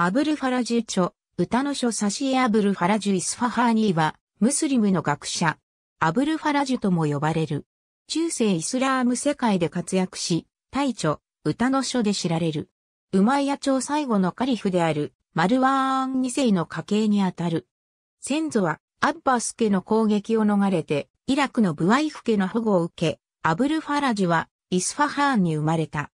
アブルファラジュ著、歌の書サシエアブルファラジュ・イスファハーニーは、ムスリムの学者、アブルファラジュとも呼ばれる。中世イスラーム世界で活躍し、大著、歌の書で知られる。ウマイヤ朝最後のカリフである、マルワーン2世の家系にあたる。先祖は、アッバス家の攻撃を逃れて、イラクのブワイフ家の保護を受け、アブルファラジュは、イスファハーンに生まれた。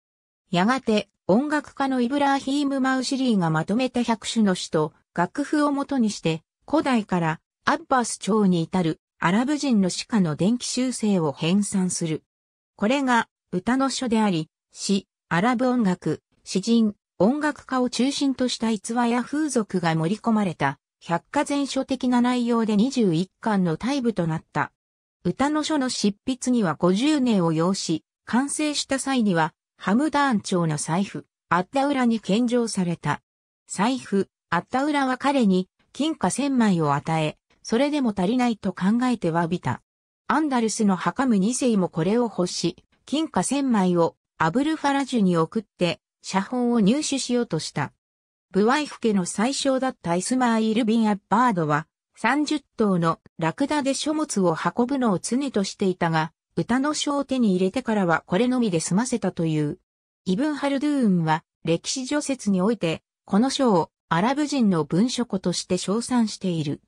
やがて、音楽家のイブラーヒーム・マウシリーがまとめた百首種の詩と楽譜をもとにして、古代からアッバス朝に至るアラブ人の詩歌の電気修正を編纂する。これが歌の書であり、詩、アラブ音楽、詩人、音楽家を中心とした逸話や風俗が盛り込まれた百科全書的な内容で21巻の大部となった。歌の書の執筆には50年を要し、完成した際にはハムダーン朝の財布、アッタウラに献上された。財布、アッタウラは彼に金貨千枚を与え、それでも足りないと考えて詫びた。アンダルスのハカム二世もこれを欲し、金貨千枚をアブルファラジュに送って、写本を入手しようとした。ブワイフ家の最小だったイスマイル・ビン・アッバードは、30頭のラクダで書物を運ぶのを常としていたが、歌の書を手に入れてからはこれのみで済ませたという。イブン・ハルドゥーンは歴史除説において、この書をアラブ人の文書庫として称賛している。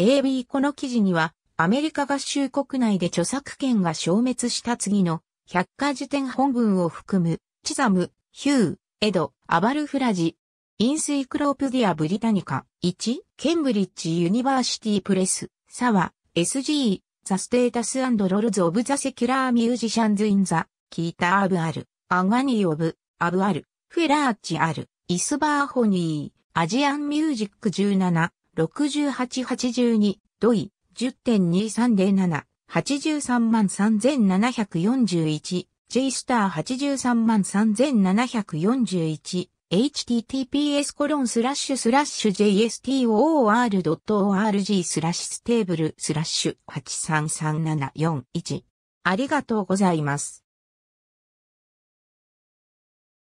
AB この記事には、アメリカ合衆国内で著作権が消滅した次の百科事典本文を含む、チザム、ヒュー、エド、アバルフラジ、インスイクロープディア・ブリタニカ、1、ケンブリッジ・ユニバーシティ・プレス、サワ、SG、The Status and Roles of the Secular Musicians in the 聞いたアブアル、アガニオブ、アブアル、フェラーチアル、イスバーホニー、アジアンミュージック17、6882、ドイ、10.2307、83万3741、J スター83万3741、https コロンスラッシュスラッシュ j s t o r o r g スラッシュステーブルスラッシュ8 3 3 7 4 1ありがとうございます。